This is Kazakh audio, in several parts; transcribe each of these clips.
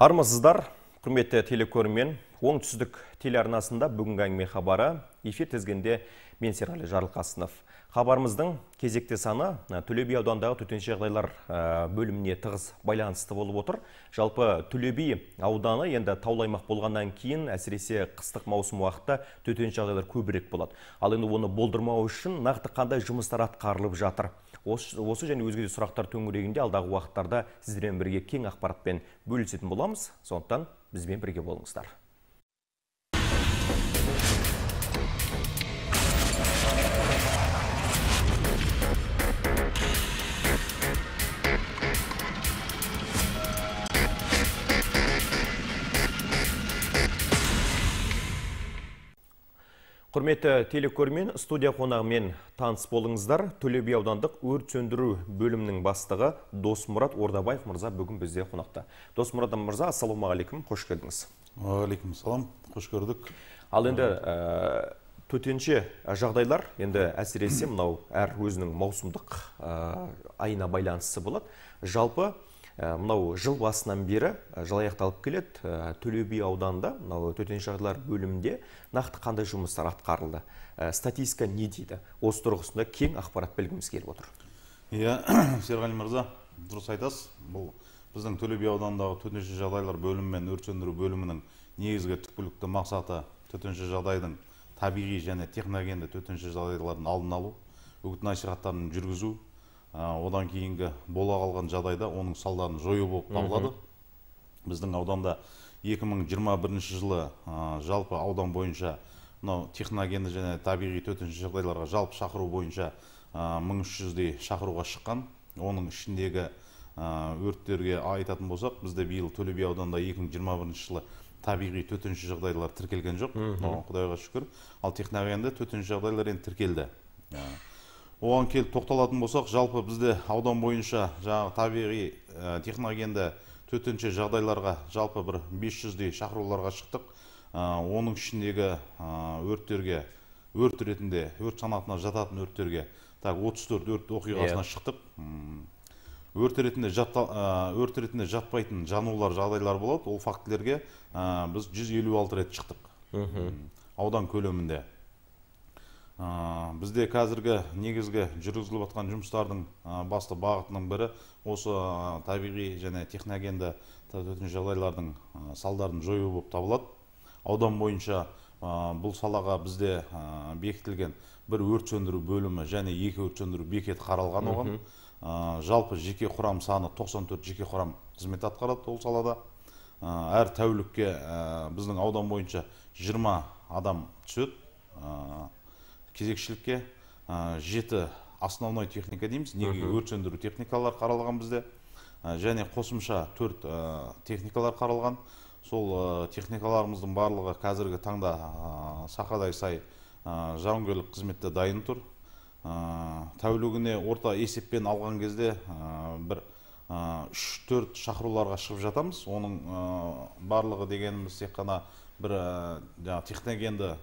армысыздар құрметті телекөрермен оңтүстік телеарнасында бүгінгі әңгіме хабары эфир тізгінде мен серғали жарылқасынов Хабарымыздың кезекте саны ә, түлеби аудандағы төтенше жағдайлар ә, бөліміне тығыз байланысты болып отыр. Жалпы түлеби ауданы енді таулы аймақ болғаннан кейін әсіресе қыстық маусым уақытта төтенше жағдайлар көбірек болады. Ал енді оны болдырмау үшін нақты қандай жұмыстар атқарылып жатыр? Осы, осы және өзге де сұрақтар төңірегінде алдағы уақыттарда сіздермен бірге кең ақпаратпен бөлісетін боламыз. Сондықтан бізбен бірге болыңыздар. Құрметті телекөрмен студия қонағымен таныс болыңыздар. төлебе аудандық өрт сөндіру бөлімінің бастығы Досмұрат Ордабаев мырза бүгін бізде қонақта. Досмұрат мырза, ассалаумағалейкум, қош келдіңіз. уағалейкум салам, қош көрдік. Ал енді э, төтенше жағдайлар енді әсіресе мынау әр өзінің маусымдық э, айына байланысты болады. Жалпы Э, мынау жыл басынан бері э, жыл аяқталып келеді э, төле би ауданында мынау төтенше жағдайлар бөлімінде нақты қандай жұмыстар атқарылды статистика не дейді осы тұрғысында кең ақпарат білгіміз келіп отыр иә серғали мырза дұрыс айтасыз бұл біздің төле би ауданындағы төтенше жағдайлар бөлімі мен өрт сөндіру бөлімінің негізгі түпкілікті мақсаты төтенше жағдайдың табиғи және техногенді төтенше жағдайлардың алдын алу үгіт насихаттарын жүргізу одан кейінгі бола қалған жағдайда оның салдарын жою болып табылады біздің ауданда 2021 жылы жалпы аудан бойынша мынау техногенді және табиғи төтенше жағдайларға жалпы шақыру бойынша мың үш жүздей шақыруға шыққан оның ішіндегі өрттерге айтатын болсақ бізде биыл төле би ауданында 2021 жылы табиғи төтенше жағдайлар тіркелген жоқ құдайға шүкір ал техногенді төтенше жағдайлар енді тіркелді оған келіп тоқталатын болсақ жалпы бізде аудан бойынша жаңағы табиғи ә, техногенді төтенше жағдайларға жалпы бір 500-дей шақыруларға шықтық ә, оның ішіндегі өрттерге өрт ретінде өрт санатына жататын өрттерге так 34 өрт оқиғасына иә. шықтық өрт ретінде жатта, өрт ретінде жатпайтын жанулар жағдайлар болады ол фактілерге ә, біз 156 рет шықтық аудан көлемінде бізде қазіргі негізгі жүргізіліп жатқан жұмыстардың басты бағытының бірі осы табиғи және техногенді төтенше жағдайлардың салдарын жою болып табылады аудан бойынша бұл салаға бізде бекітілген бір өрт сөндіру бөлімі және екі өрт сөндіру бекеті қаралған оған жалпы жеке құрам саны 94 жеке құрам қызмет атқарады ол салада әр тәулікке біздің аудан бойынша 20 адам түседі кезекшілікке жеті основной техника дейміз негізгі өрт сөндіру техникалары қаралған бізде және қосымша төрт техникалар қаралған сол техникаларымыздың барлығы қазіргі таңда сақадай сай жауынгерлік қызметте дайын тұр тәулігіне орта есеппен алған кезде бір үш төрт шақыруларға шығып жатамыз оның барлығы дегеніміз тек қана бір жаңағы техногенді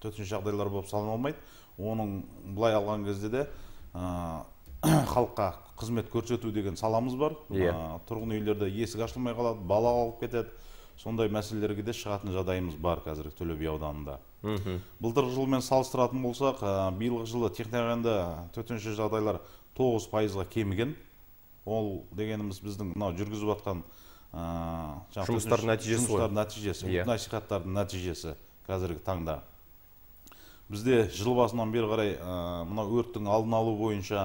төтенше жағдайлар болып саналмайды оның былай алған кезде де халыққа қызмет көрсету деген саламыз бар иә yeah. тұрғын үйлерде есік ашылмай қалады бала қалып кетеді сондай мәселелерге де шығатын жағдайымыз бар қазір төле би ауданында мхм былтырғы жылмен салыстыратын болсақ ә, биылғы жылы техногенде төтенше жағдайлар тоғыз пайызға кеміген ол дегеніміз біздің мынау жүргізіп жатқан ә, жұмыстардың нәтижесі жұмыстардың нәтижесі үгіт иә. насихаттардың нәтижесі қазіргі таңда бізде жыл басынан бері қарай мына өрттің алдын алу бойынша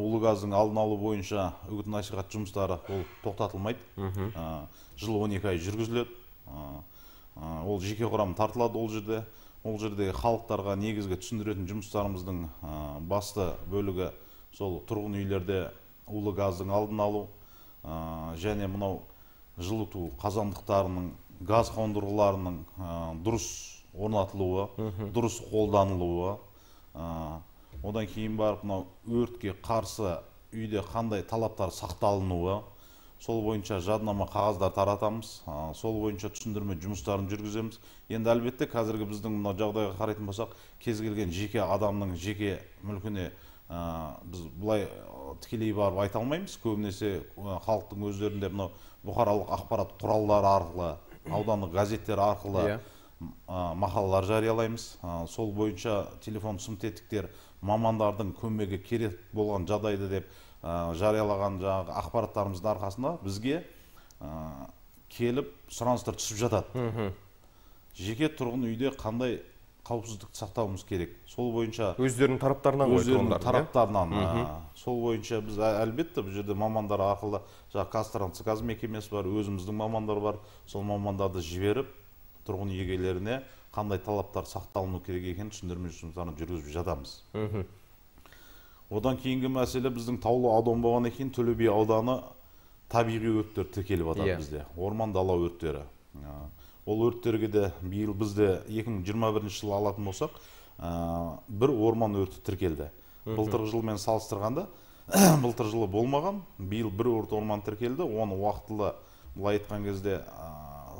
улы газдың алдын алу бойынша үгіт насихат жұмыстары ол тоқтатылмайды жыл 12 ай жүргізіледі ол жеке құрам тартылады ол жерде ол жерде халықтарға негізгі түсіндіретін жұмыстарымыздың басты бөлігі сол тұрғын үйлерде улы газдың алдын алу және мынау жылыту қазандықтарының газ қондырғыларының дұрыс орнатылуы дұрыс қолданылуы одан кейін барып мынау өртке қарсы үйде қандай талаптар сақталынуы сол бойынша жаднама қағаздар таратамыз сол бойынша түсіндірме жұмыстарын жүргіземіз енді әлбетте қазіргі біздің мынау жағдайға қарайтын болсақ кез келген жеке адамның жеке мүлкіне ә, біз былай тікелей барып айта алмаймыз көбінесе халықтың өздерінде мынау бұқаралық ақпарат құралдары арқылы аудандық газеттер арқылы yeah. Иә мақалалар жариялаймыз сол бойынша телефон түсім тетіктер мамандардың көмегі керек болған жадайды деп жариялаған жаңағы ақпараттарымыздың арқасында бізге келіп сұраныстар түсіп жатады жеке тұрғын үйде қандай қауіпсіздік сақтауымыз керек сол бойынша өздерінің тараптарынан өздерінің иә? тараптарынан сол бойынша біз әлбетте бұл жерде мамандар арқылы жаңағы қазтрансгаз мекемесі бар өзіміздің мамандар бар сол мамандарды жіберіп тұрғын үй қандай талаптар сақталыну керек екенін түсіндірме жұмыстарын жүргізіп жатамыз одан кейінгі мәселе біздің таулы аудан болғаннан кейін төле би ауданы табиғи өрттер тіркеліп жатыр yeah. Иә. бізде орман дала өрттері ол өрттерге де биыл бізде 2021 жылы алатын болсақ бір орман өрті тіркелді былтырғы жылмен салыстырғанда былтыр жылы болмаған биыл бір өрт орман тіркелді оны уақытылы былай айтқан кезде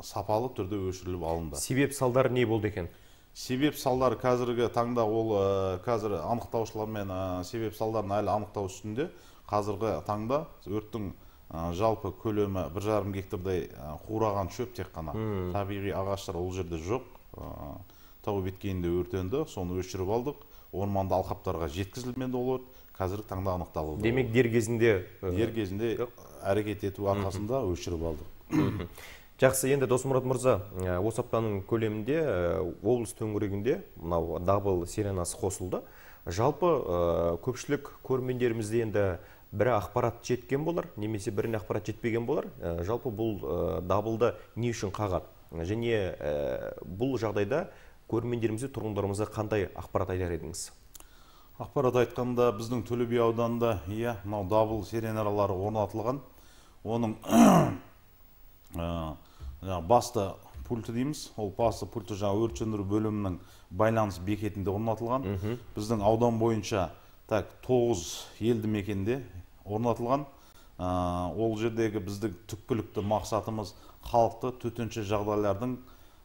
сапалы түрде өшіріліп алынды себеп салдары не болды екен себеп салдары қазіргі таңда ол э, қазір анықтаушылармен э, себеп салдарын әлі анықтау үстінде қазіргі таңда өрттің э, жалпы көлемі бір жарым гектардай қураған шөп тек қана табиғи ағаштар ол жерде жоқ тау беткейінде өртенді соны өшіріп алдық орманды алқаптарға жеткізілмеді ол өрт қазіргі таңда анықталуда демек дер кезінде дер кезінде әрекет ету арқасында өшіріп алдық жақсы енді досмұрат мырза э, осы аптаның көлемінде э, облыс төңірегінде мынау дабыл сиренасы қосылды жалпы э, көпшілік көрермендерімізде енді бірі ақпарат жеткен болар немесе біріне ақпарат жетпеген болар жалпы бұл дабылды не үшін қағады және бұл жағдайда көрермендерімізге тұрғындарымызға қандай ақпарат айтар едіңіз ақпарат айтқанда біздің төлеби ауданында иә мынау дабыл сиреналары орнатылған оның басты пульті дейміз ол басты пульті жаңа өрт сөндіру бөлімінің байланыс бекетінде орнатылған біздің аудан бойынша так тоғыз елді мекенде орнатылған ә, ол жердегі біздің түпкілікті мақсатымыз халықты төтенше жағдайлардың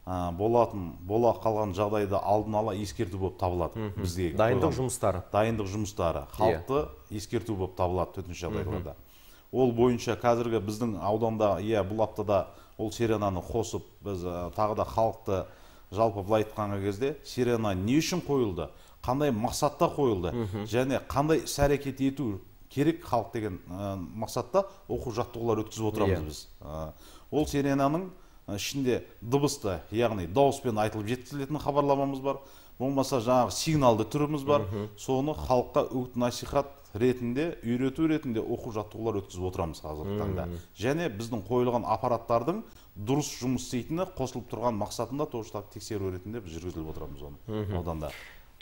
ә, болатын бола қалған жағдайды алдын ала ескерту болып табылады бізде дайындық жұмыстары дайындық жұмыстары иә. халықты ескерту болып табылады төтенше жағдайларда ол бойынша қазіргі біздің ауданда иә бұл аптада ол сиренаны қосып біз ә, тағы да халықты жалпы былай айтқан кезде сирена не үшін қойылды қандай мақсатта қойылды және қандай іс әрекет ету керек халық деген ә, мақсатта оқу жаттығулар өткізіп отырамыз иә. біз ол сиренаның ішінде дыбысты яғни дауыспен айтылып жеткізілетін хабарламамыз бар болмаса жаңағы сигналды түріміз бар соны халыққа үгіт насихат ретінде үйрету ретінде оқу жаттығулар өткізіп отырамыз қазіргі таңда және біздің қойылған аппараттардың дұрыс жұмыс істейтіні қосылып тұрған мақсатында тоже так тексеру ретінде біз жүргізіліп отырамыз оны ауданда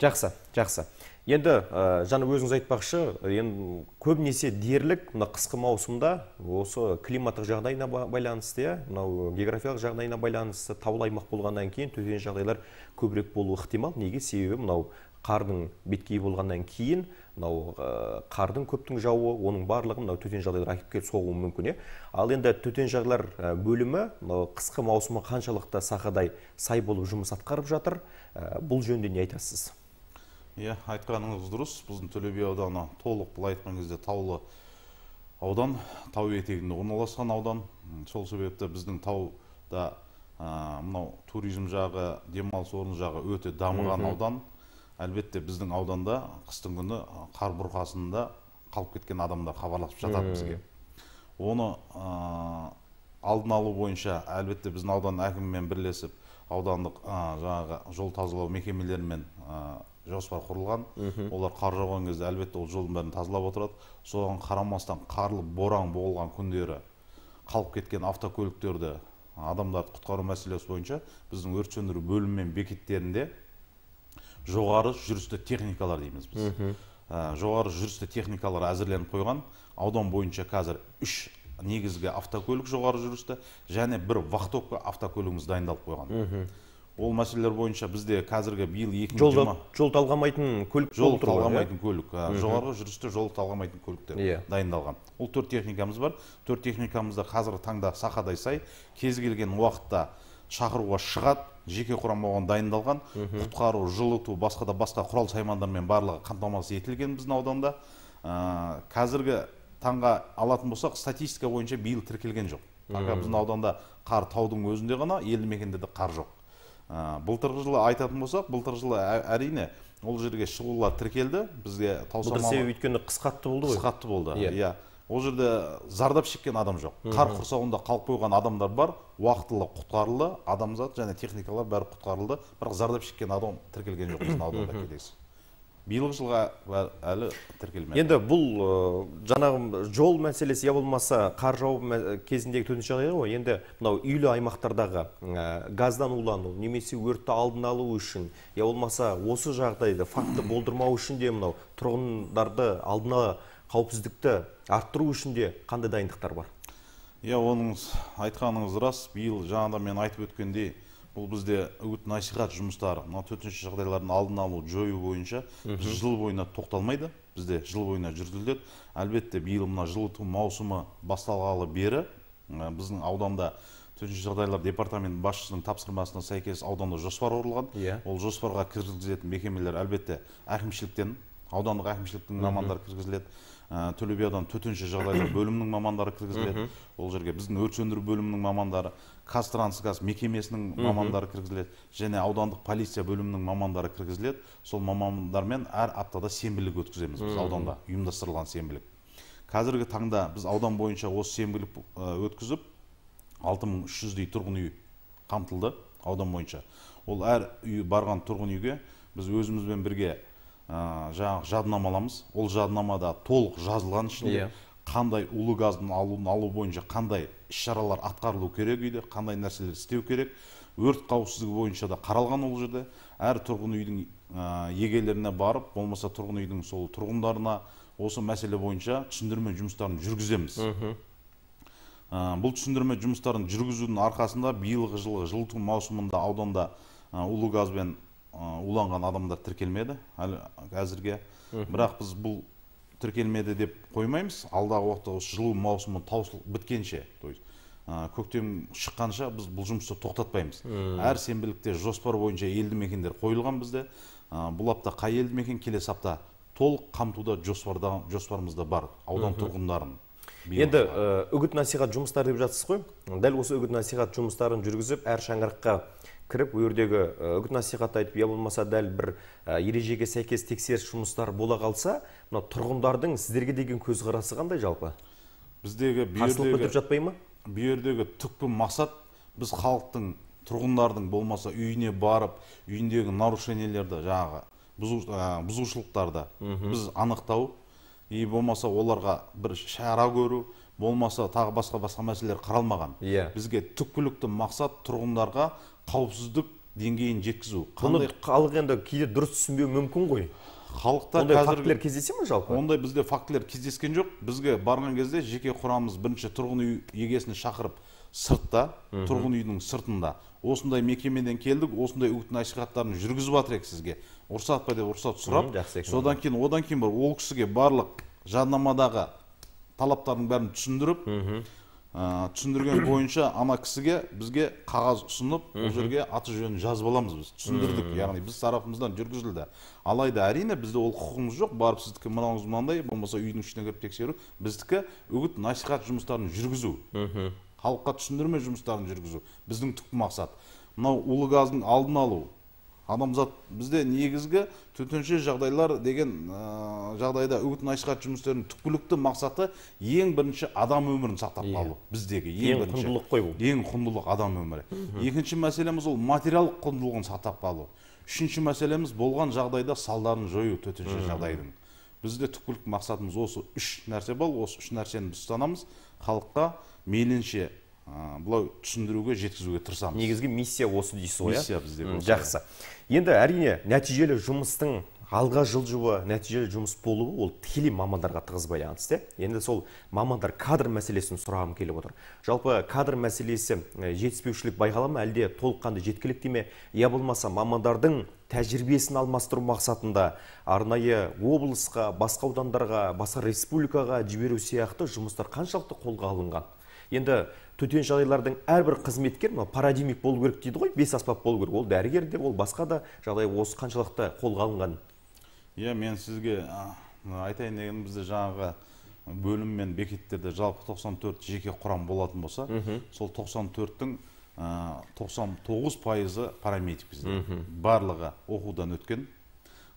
жақсы жақсы енді ә, жаңа өзіңіз айтпақшы енді көбінесе дерлік мына қысқы маусымда осы климаттық жағдайына байланысты иә мынау географиялық жағдайына байланысты таулы аймақ болғаннан кейін төтенше жағдайлар көбірек болуы ықтимал неге себебі мынау қардың беткейі болғаннан кейін мынау қардың көптің жауы оның барлығы мынау төтен жағдайлар әкеліп келіп соғуы мүмкін иә ал енді төтен жағдайлар бөлімі мынау қысқы маусымы қаншалықты сақадай сай болып жұмыс атқарып жатыр бұл жөнінде не айтасыз иә айтқаныңыз дұрыс біздің төлеби ауданы толық былай айтқан кезде таулы аудан тау етегінде орналасқан аудан сол себепті біздің тауда мынау туризм жағы демалыс орны жағы өте дамыған аудан әлбетте біздің ауданда қыстың күні қар бұрқасында қалып кеткен адамдар хабарласып жатады бізге оны алдын алу бойынша әлбетте біздің аудан әкімімен бірлесіп аудандық ә, жаңағы жол тазалау мекемелерімен ә, жоспар құрылған олар қар жауған кезде әлбетте ол жолдың бәрін тазалап отырады соған қарамастан қарлы боран болған күндері қалып кеткен автокөліктерді адамдарды құтқару мәселесі бойынша біздің өрт сөндіру бөлімімен бекеттерінде жоғары жүрісті техникалар дейміз біз ә, жоғары жүрісті техникалар әзірленіп қойған аудан бойынша қазір үш негізгі автокөлік жоғары жүрісті және бір вахтовка автокөлігіміз дайындалып қойған ол мәселелер бойынша бізде қазіргі биыл екі жол, жол талғамайтын көлік жол иә? талғамайтын көлік ә, жоғары жүрісті жол талғамайтын көліктер yeah. Иә. дайындалған ол төрт техникамыз бар төрт техникамызда қазіргі таңда сақадай сай кез келген уақытта шақыруға шығады жеке құрам оған дайындалған құтқару жылыту басқа да басқа құрал саймандармен барлығы қамтамасыз етілген біздің ауданда ә, қазіргі таңға алатын болсақ статистика бойынша биыл тіркелген жоқ пока біздің ауданда қар таудың өзінде ғана елді мекендерде қар жоқ ә, былтырғы жылы айтатын болсақ былтырғы жылы ә, әрине ол жерге шығулар тіркелді бізге таусамалы себебі өйткені қыс болды ғой қыс қатты болды иә yeah. Иә ол жерде зардап шеккен адам жоқ қар құрсауында қалып қойған адамдар бар уақытылы құтқарылды адамзат және техникалар бәрі құтқарылды бірақ зардап шеккен адам тіркелген жоқ біздің ауданда келесі биылғы жылға әлі тіркелмеді енді бұл жаңағы жол мәселесі я иә болмаса қар жауып кезіндегі төтенше жағдай ғой енді мынау үйлі аймақтардағы газдан улану немесе өртті алдын алу үшін я иә болмаса осы жағдайды факті болдырмау үшін де мынау тұрғындарды алдын ала қауіпсіздікті арттыру үшін де қандай дайындықтар бар иә оныңыз айтқаныңыз рас биыл жаңада мен айтып өткендей бұл бізде үгіт насихат жұмыстары мына төтенше жағдайлардың алдын алу жою бойынша жыл бойына тоқталмайды бізде жыл бойына жүргізіледі әлбетте биыл мына жылыту маусымы басталғалы бері біздің ауданда төтенше жағдайлар департаменті басшысының тапсырмасына сәйкес ауданда жоспар орылған yeah. Иә. ол жоспарға кіргізілетін мекемелер әлбетте әкімшіліктен аудандық әкімшіліктің мамандары кіргізіледі Ә, төле би төтенше жағдайлар бөлімінің мамандары кіргізіледі ол жерге біздің өрт сөндіру бөлімінің мамандары қазтрансгаз мекемесінің мамандары кіргізіледі және аудандық полиция бөлімінің мамандары кіргізіледі сол мамандармен әр аптада сенбілік өткіземіз біз ауданда ұйымдастырылған сенбілік қазіргі таңда біз аудан бойынша осы сенбілік өткізіп алты мың үш жүздей тұрғын үй қамтылды аудан бойынша ол әр үй барған тұрғын үйге біз өзімізбен бірге ә, жаңағы жадынама аламыз ол жадынамада толық жазылған ішінде иә. қандай улы газдың алуын алу бойынша қандай іс шаралар атқарылу керек үйде қандай нәрселер істеу керек өрт қауіпсіздігі бойынша да қаралған ол жерде әр тұрғын үйдің ә, егелеріне барып болмаса тұрғын үйдің сол тұрғындарына осы мәселе бойынша түсіндірме жұмыстарын жүргіземіз бұл түсіндірме жұмыстарын жүргізудің арқасында биылғы жылғы жылыту маусымында ауданда улы газбен уланған адамдар тіркелмеді әлі әзірге бірақ біз бұл тіркелмеді деп қоймаймыз алдағы уақытта осы жылу маусымы таусыл біткенше то есть көктем шыққанша біз бұл жұмысты тоқтатпаймыз әр сенбілікте жоспар бойынша елді мекендер қойылған бізде бұл апта қай елді мекен келесі апта толық қамтуда жоспарда, жоспарымызда бар аудан тұрғындарын енді э, үгіт насихат жұмыстары деп жатсыз ғой дәл осы үгіт насихат жұмыстарын жүргізіп әр шаңыраққа кіріп ол жердегі үгіт насихат айтып я иә, болмаса дәл бір ережеге сәйкес тексеріс жұмыстары бола қалса мына тұрғындардың сіздерге деген көзқарасы қандай жалпы біздегі қарсылық білдіріп жатпай ма бұл жердегі түпкі мақсат біз халықтың тұрғындардың болмаса үйіне барып үйіндегі нарушениелерді жаңағы бұзу, ә, бұзушылықтарды біз анықтау и болмаса оларға бір шара көру болмаса тағы басқа басқа мәселелер қаралмаған иә yeah. бізге түпкілікті мақсат тұрғындарға қауіпсіздік деңгейін жеткізу қандай халық енді кейде дұрыс түсінбеуі мүмкін ғой халықта ондай қазір... фактілер кездесе ма жалпы ондай бізде фактілер кездескен жоқ бізге барған кезде жеке құрамымыз бірінші тұрғын үй егесін шақырып сыртта тұрғын үйдің сыртында осындай мекемеден келдік осындай үгіт насихаттарын жүргізіп жатыр едік сізге рұқсат па деп рұқсат сұрап жақсы содан кейін одан кейін барып ол кісіге барлық жарнамадағы талаптардың бәрін түсіндіріп түсіндірген бойынша ана кісіге бізге қағаз ұсынып ол жерге аты жөнін жазып аламыз біз түсіндірдік яғни біз тарапымыздан жүргізілді алайда әрине бізде ол құқығымыз жоқ барып сіздікі мынауыңыз мынандай болмаса үйдің ішіне кіріп тексеру біздікі үгіт насихат жұмыстарын жүргізу халыққа түсіндірме жұмыстарын жүргізу біздің түпкі мақсат мынау улы газдың алдын алу адамзат бізде негізгі төтенше жағдайлар деген ә, жағдайда үгіт насихат жұмыстарының түпкілікті мақсаты ең бірінші адам өмірін сақтап иә. қалу біздегі ең, ең бірінші құндылық қой бұл ең құндылық адам өмірі екінші мәселеміз ол материалдық құндылығын сақтап қалу үшінші мәселеміз болған жағдайда салдарын жою төтенше жағдайдың бізде түпкілікті мақсатымыз осы үш нәрсе бол осы үш нәрсені біз ұстанамыз халыққа мейлінше былай түсіндіруге жеткізуге тырысамыз негізгі миссия осы дейсіз ғой миссия бізде иә? жақсы енді әрине нәтижелі жұмыстың алға жылжуы нәтижелі жұмыс болуы ол тікелей мамандарға тығыз байланысты енді сол мамандар кадр мәселесін сұрағым келіп отыр жалпы кадр мәселесі жетіспеушілік байқала ма әлде толыққанды жеткілікті ме иә болмаса мамандардың тәжірибесін алмастыру мақсатында арнайы облысқа басқа аудандарға басқа республикаға жіберу сияқты жұмыстар қаншалықты қолға алынған енді төтен жағдайлардың әрбір қызметкер мынау парадимик болу керек дейді ғой бес аспап болу керек ол дәрігер де ол басқа да жағдай осы қаншалықты қолға алынған иә мен сізге айтайын дегенім бізде жаңағы бөлім мен бекеттерде жалпы 94 жеке құрам болатын болса сол 94-тің тоқсан тоғыз пайызы парамедик бізде барлығы оқудан өткен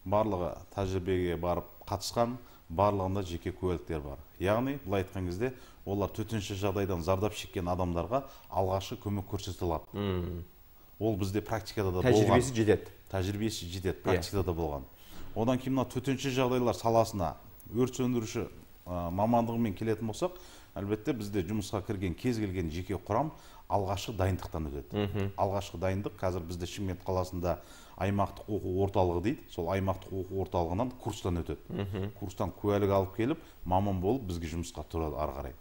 барлығы тәжірибеге барып қатысқан барлығында жеке куәліктер бар яғни былай айтқан кезде олар төтенше жағдайдан зардап шеккен адамдарға алғашқы көмек hmm. ол бізде практикада да тәжірибесі жетеді тәжірибесі жетеді иә. практикада да болған одан кейін мына төтенше жағдайлар саласына өрт сөндіруші ә, мамандығымен келетін болсақ әлбетте бізде жұмысқа кірген кез келген жеке құрам алғашқы дайындықтан өтеді -hmm. алғашқы дайындық қазір бізде шымкент қаласында аймақтық оқу орталығы дейді сол аймақтық оқу орталығынан курстан өтеді -hmm. курстан куәлік алып келіп маман болып бізге жұмысқа тұрады ары қарай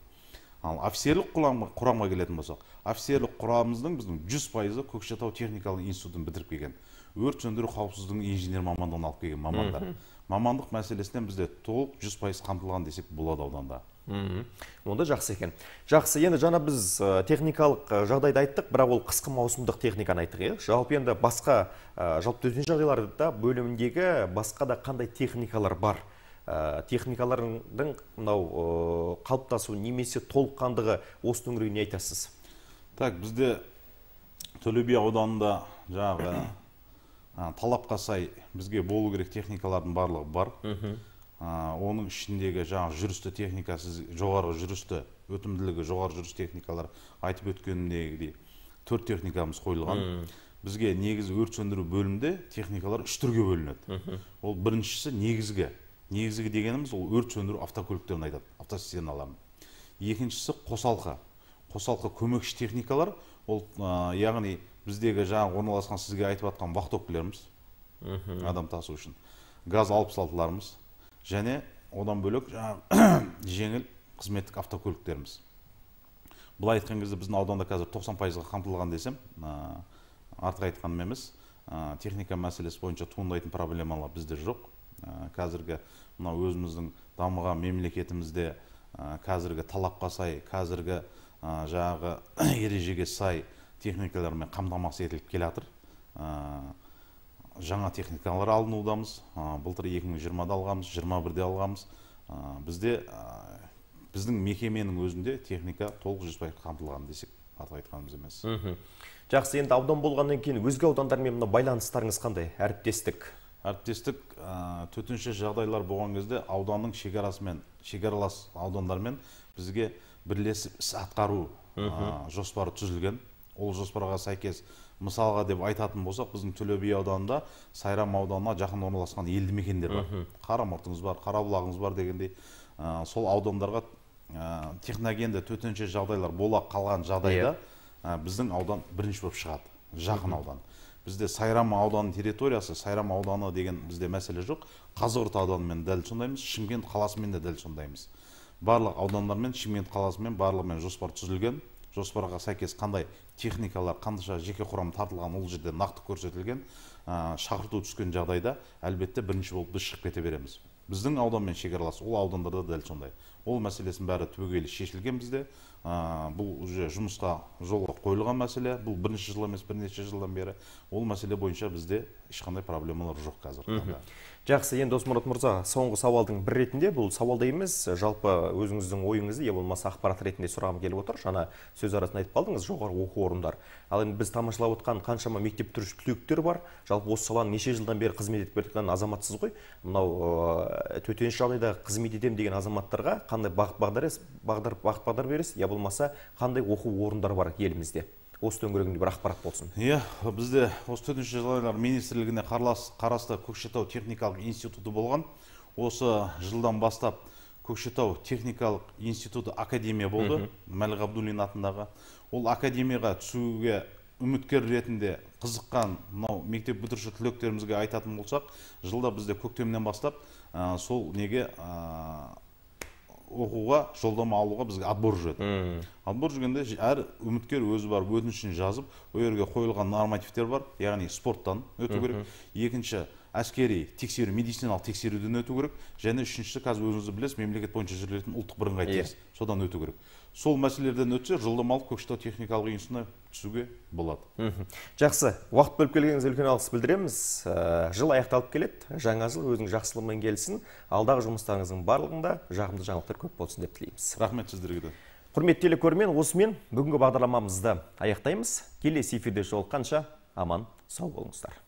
ал офицерлік құрамға, келетін болсақ офицерлік құрамымыздың біздің жүз пайызы көкшетау техникалық институтын бітіріп келген өрт сөндіру қауіпсіздігінің инженер мамандығын алып келген мамандар мамандық мәселесінен бізде толық жүз пайыз қамтылған десек болады ауданда онда жақсы екен жақсы енді жаңа біз техникалық жағдайды айттық бірақ ол қысқы маусымдық техниканы айттық иә жалпы енді басқа жалпы төтенше жағдайларда бөліміндегі басқа да қандай техникалар бар ә, техникалардың мынау қалыптасу немесе толыққандығы осы төңірегіне не айтасыз так бізде төле би ауданында жаңағы ә, талапқа сай бізге болу керек техникалардың барлығы бар оның ішіндегі жаңағы жүрісті техникасы жоғары жүрісті өтімділігі жоғары жүріс техникалар айтып өткенімдегідей төрт техникамыз қойылған бізге негізі өрт сөндіру бөлімінде техникалар үш түрге бөлінеді ол біріншісі негізгі негізгі дегеніміз ол өрт сөндіру автокөліктерін айтады автоцистерналарын екіншісі қосалқы қосалқы көмекші техникалар ол ә, яғни біздегі жаңа орналасқан сізге айтып жатқан вахтовкілеріміз адам тасу үшін газ алпыс алтыларымыз және одан бөлек жаңағы жеңіл қызметтік автокөліктеріміз былай айтқан кезде біздің ауданда қазір 90 пайызға қамтылған десем ә, артық айтқаным емес ә, техника мәселесі бойынша туындайтын проблемалар бізде жоқ қазіргі мынау өзіміздің дамыған мемлекетімізде қазіргі талапқа сай қазіргі жағы ережеге сай техникалармен қамтамасыз етіліп келе жатыр жаңа техникалар алынудамыз былтыр 2020-да алғанбыз 21-де алғанбыз бізде біздің мекеменің өзінде техника толық жүз пайыз қамтылған десек артық айтқанымыз емес жақсы енді аудан болғаннан кейін өзге аудандармен мына байланыстарыңыз қандай әріптестік әріптестік ә, төтенше жағдайлар болған кезде ауданның шекарасымен шекаралас аудандармен бізге бірлесіп іс атқару ә, жоспары түзілген ол жоспарға сәйкес мысалға деп айтатын болсақ біздің төле би ауданында сайрам ауданына жақын орналасқан елді мекендер бар қарамұртыңыз бар қарабұлағыңыз бар дегендей сол аудандарға ә, техногенді төтенше жағдайлар бола қалған жағдайда иә. біздің аудан бірінші болып шығады жақын аудан бізде сайрам ауданы территориясы сайрам ауданы деген бізде мәселе жоқ қазығұрт ауданымен дәл сондаймыз шымкент қаласымен де дәл сондаймыз барлық аудандармен шымкент қаласымен барлығымен жоспар түзілген жоспарға сәйкес қандай техникалар қанша жеке құрам тартылған ол жерде нақты көрсетілген ә, шақырту түскен жағдайда әлбетте бірінші болып біз шығып кете береміз біздің ауданмен шекаралас ол аудандарда дәл сондай ол мәселесін бәрі түбегейлі шешілген бізде бұл уже жұмысқа жолға қойылған мәселе бұл бірінші жыл емес бірнеше жылдан бері ол мәселе бойынша бізде ешқандай проблемалар жоқ қазір жақсы енді досмұрат мырза соңғы сауалдың бір ретінде бұл сауалда емес жалпы өзіңіздің ойыңызды я иә болмаса ақпарат ретінде сұрағым келіп отыр жаңа сөз арасында айтып қалдыңыз жоғары оқу орындары ал енді біз тамашалап отқан қаншама мектеп бітіруші түлектер бар жалпы осы саланың неше жылдан бері қызмет етіп келе жатқан азаматсыз ғой мынау төтенше жағдайда қызмет етемін деген азаматтарға қандай бағыт бағдар бағдар бағыт бағдар бересіз иә болмаса қандай оқу орындар бар елімізде осы төңірегінде бір ақпарат болсын иә бізде осы төтенше жағдайлар министрлігіне қарасты көкшетау техникалық институты болған осы жылдан бастап көкшетау техникалық институты академия болды ғабдуллин атындағы ол академияға түсуге үміткер ретінде қызыққан мынау мектеп бітіруші түлектерімізге айтатын болсақ жылда бізде көктемнен бастап сол неге оқуға жолдама алуға бізге отбор жүреді отбор жүргенде әр үміткер өзі барып өтінішін жазып ол жерге қойылған нормативтер бар яғни спорттан өту керек екінші әскери тексеру медициналық тексеруден өту керек және үшінші қазір өзіңіз білесіз мемлекет бойынша жүрлетін ұлттық бірыңғай иә. тест содан өту керек сол мәселелерден өтсе жылдамалық көкшетау техникалық институтына түсуге болады жақсы уақыт бөліп келгеніңізге үлкен алғыс білдіреміз ә, жыл аяқталып келеді жаңа жыл өзінің жақсылығымен келсін алдағы жұмыстарыңыздың барлығында жағымды жаңалықтар көп болсын деп тілейміз рахмет сіздерге де құрметті телекөрермен осымен бүгінгі бағдарламамызды аяқтаймыз келесі эфирде жолыққанша аман сау болыңыздар